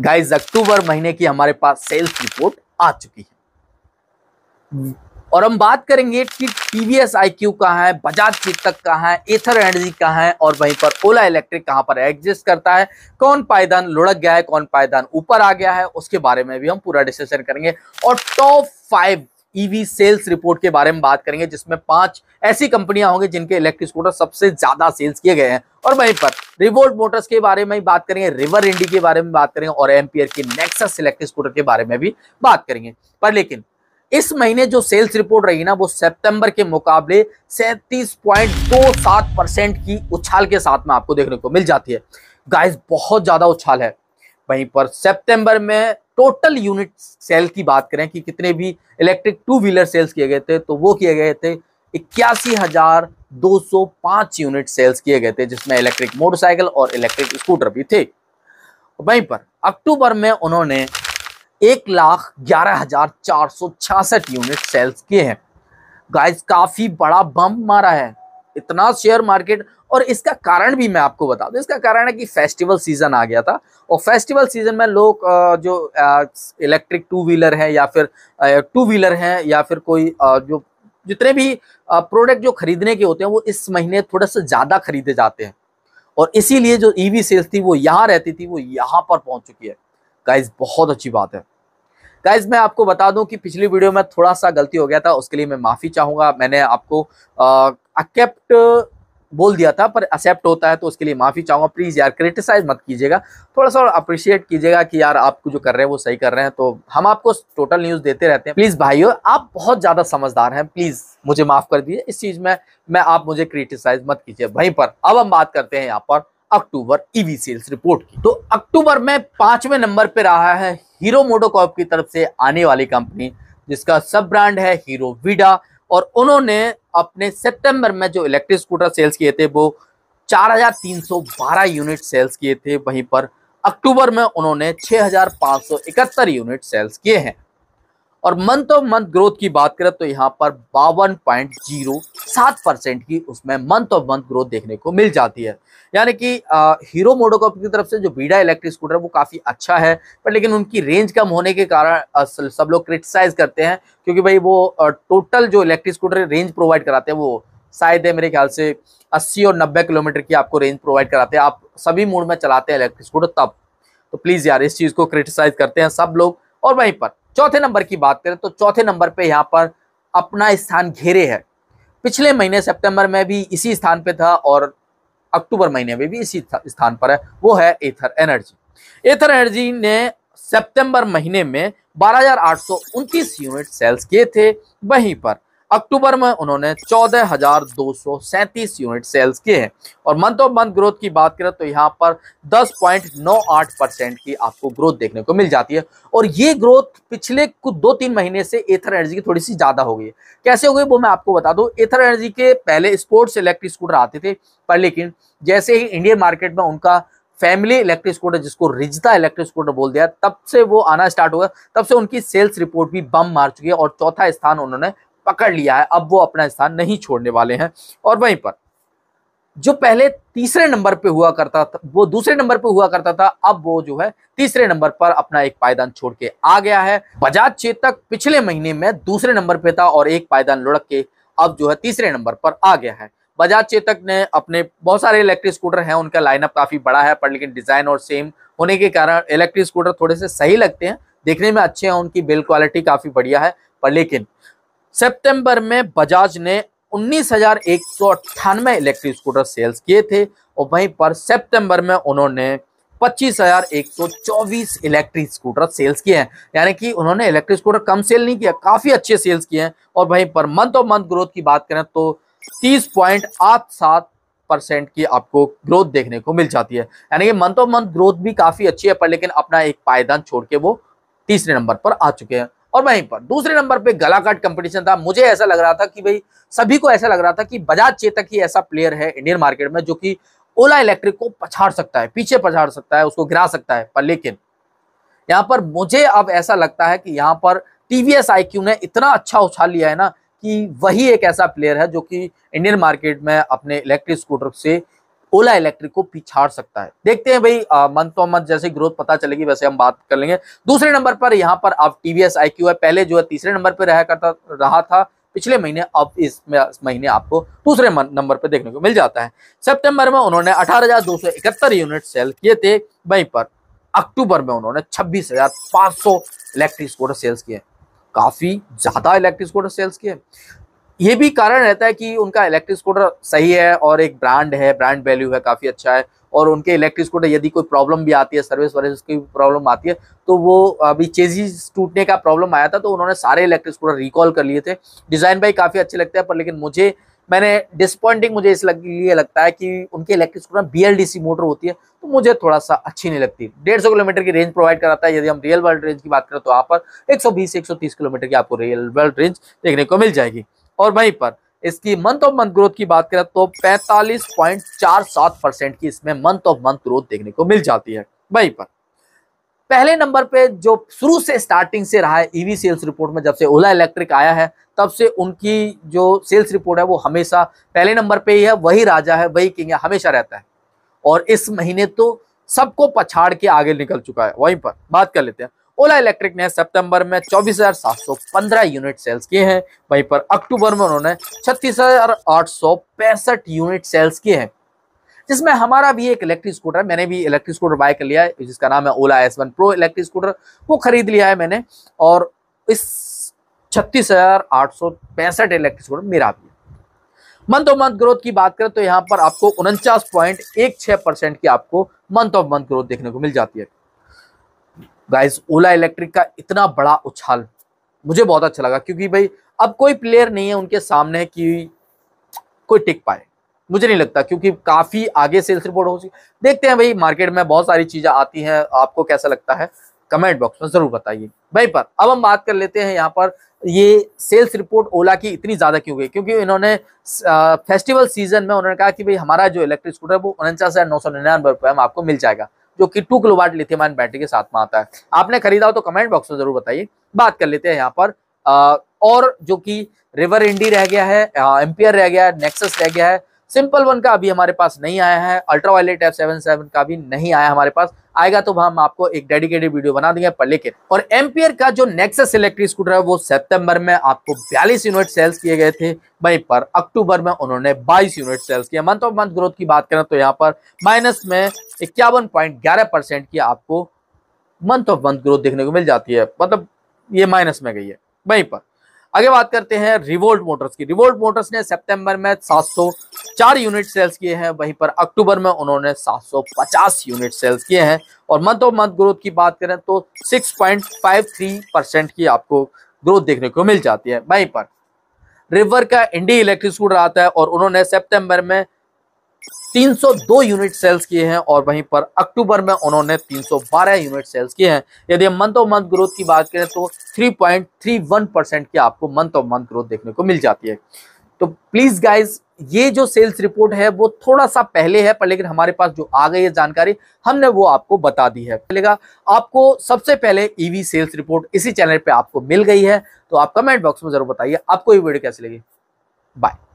guys अक्टूबर महीने की हमारे पास सेल्स रिपोर्ट आ चुकी है और हम बात करेंगे कि टीवीएस आईक्यू का है बजाज चेतक का है एथर एनर्जी का है और वहीं पर ओला इलेक्ट्रिक कहां पर एग्जिस्ट करता है कौन पायदान लुढ़क गया है कौन पायदान ऊपर आ गया है उसके बारे में भी हम पूरा डिस्कशन करेंगे और top five EV sales report के बारे में बात करेंगे जिसमें पांच ऐसी कंपनियां होंगी जिनके इलेक्ट्रिक स्कूटर सबसे ज्यादा सेल्स किए गए हैं और वहीं पर रिवोल्ट मोटर्स के बारे में बात करेंगे रिवर इंडी के बारे में बात करेंगे और एम्पियर के नेक्सस सिलेक्ट स्कूटर के बारे में भी बात करेंगे पर लेकिन इस महीने जो सेल्स रिपोर्ट रही ना वो सितंबर के मुकाबले सैंतीस पॉइंट दो सात परसेंट की उछाल के साथ में आपको देखने को मिल जाती है गाइस बहुत ज्यादा उछाल है वहीं पर सितंबर में टोटल यूनिट सेल की बात करें कि कितने भी इलेक्ट्रिक टू व्हीलर सेल्स किए गए थे तो वो किए गए थे इक्यासी हजार 205 यूनिट सेल्स किए गए थे जिसमें इलेक्ट्रिक मोटरसाइकिल और इलेक्ट्रिक स्कूटर भी थे वहीं पर अक्टूबर में उन्होंने एक लाख ग्यारह हजार चार सौ छियासठ यूनिट सेल्स किए हैं गाइस काफी बड़ा बम मारा है इतना शेयर मार्केट और इसका कारण भी मैं आपको बता दूं इसका कारण है कि फेस्टिवल सीजन आ गया था और फेस्टिवल सीजन में लोग जो इलेक्ट्रिक टू व्हीलर है या फिर टू व्हीलर है या फिर कोई जो जितने भी प्रोडक्ट जो खरीदने के होते हैं वो इस महीने थोड़ा सा ज़्यादा खरीदे जाते हैं और इसीलिए जो ईवी e सेल्स थी वो यहाँ रहती थी वो यहाँ पर पहुंच चुकी है गाइज बहुत अच्छी बात है गाइज मैं आपको बता दूं कि पिछली वीडियो में थोड़ा सा गलती हो गया था उसके लिए मैं माफ़ी चाहूंगा मैंने आपको अकेप्ट बोल दिया था पर एक्सेप्ट होता है तो उसके लिए माफ़ी चाहूँगा प्लीज़ यार क्रिटिसाइज मत कीजिएगा थोड़ा सा अप्रिशिएट कीजिएगा कि यार आपको जो कर रहे हैं वो सही कर रहे हैं तो हम आपको टोटल न्यूज़ देते रहते हैं प्लीज़ भाइयों आप बहुत ज़्यादा समझदार हैं प्लीज़ मुझे माफ़ कर दीजिए इस चीज़ में मैं आप मुझे क्रिटिसाइज मत कीजिए वहीं पर अब हम बात करते हैं यहाँ पर अक्टूबर ईवी सेल्स रिपोर्ट की तो अक्टूबर में पांचवें नंबर पर रहा है हीरो मोटोकॉप की तरफ से आने वाली कंपनी जिसका सब ब्रांड है हीरो विडा और उन्होंने अपने सितंबर में जो इलेक्ट्रिक स्कूटर सेल्स किए थे वो 4,312 यूनिट सेल्स किए थे वहीं पर अक्टूबर में उन्होंने 6,571 यूनिट सेल्स किए हैं और मंथ ऑफ मंथ ग्रोथ की बात करें तो यहाँ पर बावन पॉइंट जीरो सात परसेंट की उसमें मंथ ऑफ मंथ ग्रोथ देखने को मिल जाती है यानी कि हीरो मोटोकॉप की तरफ से जो बीडा इलेक्ट्रिक स्कूटर वो काफ़ी अच्छा है पर लेकिन उनकी रेंज कम होने के कारण सब लोग क्रिटिसाइज करते हैं क्योंकि भाई वो टोटल जो इलेक्ट्रिक स्कूटर रेंज प्रोवाइड कराते हैं वो शायद है मेरे ख्याल से अस्सी और नब्बे किलोमीटर की आपको रेंज प्रोवाइड कराते हैं आप सभी मूड में चलाते हैं इलेक्ट्रिक स्कूटर तब तो प्लीज़ यार इस चीज़ को क्रिटिसाइज करते हैं सब लोग और वहीं पर चौथे नंबर की बात करें तो चौथे नंबर पे यहाँ पर अपना स्थान घेरे है पिछले महीने सितंबर में भी इसी स्थान पे था और अक्टूबर महीने में भी इसी स्थान पर है वो है एथर एनर्जी एथर एनर्जी ने सितंबर महीने में बारह यूनिट सेल्स किए थे वहीं पर अक्टूबर में उन्होंने चौदह हजार दो सौ सैंतीस यूनिट सेल्स किए हैं और मंथ ऑफ मंथ ग्रोथ की बात करें तो यहाँ पर दस पॉइंट नौ आठ परसेंट की आपको ग्रोथ देखने को मिल जाती है और ये ग्रोथ पिछले कुछ दो तीन महीने से एथर एनर्जी की थोड़ी सी ज़्यादा हो गई है कैसे हो गई वो मैं आपको बता दूँ एथर एनर्जी के पहले स्पोर्ट्स इलेक्ट्रिक स्कूटर आते थे पर लेकिन जैसे ही इंडियन मार्केट में उनका फैमिली इलेक्ट्रिक स्कूटर जिसको रिजता इलेक्ट्रिक स्कूटर बोल दिया तब से वो आना स्टार्ट हुआ तब से उनकी सेल्स रिपोर्ट भी बम मार चुकी है और चौथा स्थान उन्होंने पकड़ लिया है अब वो अपना स्थान नहीं छोड़ने वाले हैं और वहीं पर जो पहले तीसरे नंबर पे हुआ करता था वो दूसरे नंबर पे हुआ करता था अब वो जो है तीसरे नंबर पर अपना एक पायदान छोड़ के आ गया है बजाज चेतक पिछले महीने में दूसरे नंबर पे था और एक पायदान लुढ़क के अब जो है तीसरे नंबर पर आ गया है बजाज चेतक ने अपने बहुत सारे इलेक्ट्रिक स्कूटर हैं उनका लाइनअप काफ़ी बड़ा है पर लेकिन डिज़ाइन और सेम होने के कारण इलेक्ट्रिक स्कूटर थोड़े से सही लगते हैं देखने में अच्छे हैं उनकी बिल्ड क्वालिटी काफ़ी बढ़िया है पर लेकिन सितंबर में बजाज ने उन्नीस हजार एक सौ अट्ठानवे इलेक्ट्रिक स्कूटर सेल्स किए थे और वहीं पर सितंबर में उन्होंने पच्चीस हजार एक सौ चौबीस इलेक्ट्रिक स्कूटर सेल्स किए हैं यानी कि उन्होंने इलेक्ट्रिक स्कूटर कम सेल नहीं किया काफ़ी अच्छे सेल्स किए हैं और वहीं per month of month growth की बात करें तो तीस पॉइंट आठ सात परसेंट की आपको ग्रोथ देखने को मिल जाती है यानी कि मंथ ऑफ मंथ ग्रोथ भी काफ़ी अच्छी है पर लेकिन अपना एक पायदान छोड़ के वो तीसरे नंबर पर आ चुके हैं और वहीं पर दूसरे नंबर पे गला काट कंपटीशन था मुझे ऐसा लग रहा था कि भाई सभी को ऐसा लग रहा था कि बजाज चेतक ही ऐसा प्लेयर है इंडियन मार्केट में जो कि ओला इलेक्ट्रिक को पछाड़ सकता है पीछे पछाड़ सकता है उसको गिरा सकता है पर लेकिन यहाँ पर मुझे अब ऐसा लगता है कि यहाँ पर टीवीएस आईक्यू ने इतना अच्छा उछाल लिया है ना कि वही एक ऐसा प्लेयर है जो कि इंडियन मार्केट में अपने इलेक्ट्रिक स्कूटर से ओला इलेक्ट्रिक को पिछाड़ सकता है देखते हैं भाई मंथ टू मंथ जैसे ग्रोथ पता चलेगी वैसे हम बात कर लेंगे दूसरे नंबर पर यहाँ पर अब टीवीएस आई है पहले जो है तीसरे नंबर पर रहा करता रहा था पिछले महीने अब इस महीने आपको दूसरे नंबर पर देखने को मिल जाता है सितंबर में उन्होंने 18,271 यूनिट सेल किए थे वहीं पर अक्टूबर में उन्होंने 26,500 इलेक्ट्रिक स्कूटर सेल्स किए काफी ज्यादा इलेक्ट्रिक स्कूटर सेल्स किए ये भी कारण रहता है कि उनका इलेक्ट्रिक स्कूटर सही है और एक ब्रांड है ब्रांड वैल्यू है काफ़ी अच्छा है और उनके इलेक्ट्रिक स्कूटर यदि कोई प्रॉब्लम भी आती है सर्विस वर्विस की प्रॉब्लम आती है तो वो अभी चेजीज टूटने का प्रॉब्लम आया था तो उन्होंने सारे इलेक्ट्रिक स्कूटर रिकॉल कर लिए थे डिज़ाइन भाई काफ़ी अच्छे लगते हैं पर लेकिन मुझे मैंने डिसपॉइंटिंग मुझे इस लग, लिए लगता है कि उनके इलेक्ट्रिक स्कूटर में बी मोटर होती है तो मुझे थोड़ा सा अच्छी नहीं लगती डेढ़ सौ किलोमीटर की रेंज प्रोवाइड कराता है यदि हम रियल वर्ल्ड रेंज की बात करें तो वहाँ पर एक सौ बीस एक सौ तीस किलोमीटर की आपको रियल वर्ल्ड रेंज देखने को मिल जाएगी और वहीं पर इसकी मंथ ऑफ मंथ ग्रोथ की बात करें तो 45.47 परसेंट की इसमें मंथ ऑफ मंथ ग्रोथ देखने को मिल जाती है वहीं पर पहले नंबर पे जो शुरू से स्टार्टिंग से रहा है ईवी सेल्स रिपोर्ट में जब से ओला इलेक्ट्रिक आया है तब से उनकी जो सेल्स रिपोर्ट है वो हमेशा पहले नंबर पे ही है वही राजा है वही किंग है हमेशा रहता है और इस महीने तो सबको पछाड़ के आगे निकल चुका है वहीं पर बात कर लेते हैं ओला इलेक्ट्रिक ने सितंबर में 24,715 यूनिट सेल्स किए हैं वहीं पर अक्टूबर में उन्होंने छत्तीस यूनिट सेल्स किए हैं जिसमें हमारा भी एक इलेक्ट्रिक स्कूटर मैंने भी इलेक्ट्रिक स्कूटर बाय कर लिया है जिसका नाम है Ola S one pro electric scooter वो खरीद लिया है मैंने और इस छत्तीस इलेक्ट्रिक स्कूटर मेरा भी मंथ ऑफ मंथ ग्रोथ की बात करें तो यहाँ पर आपको उनचास की आपको मंथ ऑफ मंथ ग्रोथ देखने को मिल जाती है गाइस ओला इलेक्ट्रिक का इतना बड़ा उछाल मुझे बहुत अच्छा लगा क्योंकि भाई अब कोई प्लेयर नहीं है उनके सामने कि कोई टिक पाए मुझे नहीं लगता क्योंकि काफ़ी आगे सेल्स रिपोर्ट हो चुकी देखते हैं भाई मार्केट में बहुत सारी चीज़ें आती हैं आपको कैसा लगता है कमेंट बॉक्स में ज़रूर बताइए भाई पर अब हम बात कर लेते हैं यहाँ पर ये सेल्स रिपोर्ट ओला की इतनी ज़्यादा क्यों गई क्योंकि इन्होंने फेस्टिवल सीजन में उन्होंने कहा कि भाई हमारा जो इलेक्ट्रिक स्कूटर है वो उनचास हज़ार नौ सौ निन्यानवे रुपये में आपको मिल जाएगा जो कि two kilowatt lithium ion battery के साथ में आता है आपने खरीदा हो तो कमेंट बॉक्स में जरूर बताइए बात कर लेते हैं यहाँ पर आ, और जो कि रिवर इंडी रह गया है एम्पियर रह गया है नेक्सस रह गया है सिंपल वन का अभी हमारे पास नहीं आया है Ultraviolette F seven seven का भी नहीं आया हमारे पास आएगा तो हम आपको एक डेडिकेटेड वीडियो बना देंगे पर लेकिन और एम्पियर का जो नेक्सस इलेक्ट्रिक स्कूटर है वो सितंबर में आपको 42 यूनिट सेल्स किए गए थे वहीं पर अक्टूबर में उन्होंने 22 यूनिट सेल्स किया मंथ ऑफ मंथ ग्रोथ की बात करें तो यहाँ पर माइनस में इक्यावन की आपको मंथ ऑफ मंथ ग्रोथ देखने को मिल जाती है मतलब ये माइनस में गई है वहीं पर आगे बात करते हैं रिवोल्ट मोटर्स की रिवोल्ट मोटर्स ने सितंबर में 704 यूनिट सेल्स किए हैं वहीं पर अक्टूबर में उन्होंने 750 यूनिट सेल्स किए हैं और मंथ ऑफ मंथ ग्रोथ की बात करें तो 6.53 परसेंट की आपको ग्रोथ देखने को मिल जाती है वहीं पर रिवर का इंडी इलेक्ट्रिक स्कूटर आता है और उन्होंने सेप्टेम्बर में 302 यूनिट सेल्स किए हैं और वहीं पर अक्टूबर में उन्होंने 312 यूनिट सेल्स किए हैं यदि हम मंथ ऑफ मंथ ग्रोथ की बात करें तो 3.31 परसेंट की आपको मंथ ऑफ मंथ ग्रोथ देखने को मिल जाती है तो प्लीज़ गाइस ये जो सेल्स रिपोर्ट है वो थोड़ा सा पहले है पर लेकिन हमारे पास जो आ गई है जानकारी हमने वो आपको बता दी है चलेगा आपको सबसे पहले ईवी सेल्स रिपोर्ट इसी चैनल पर आपको मिल गई है तो आप कमेंट बॉक्स में जरूर बताइए आपको ये वीडियो कैसे लगी बाय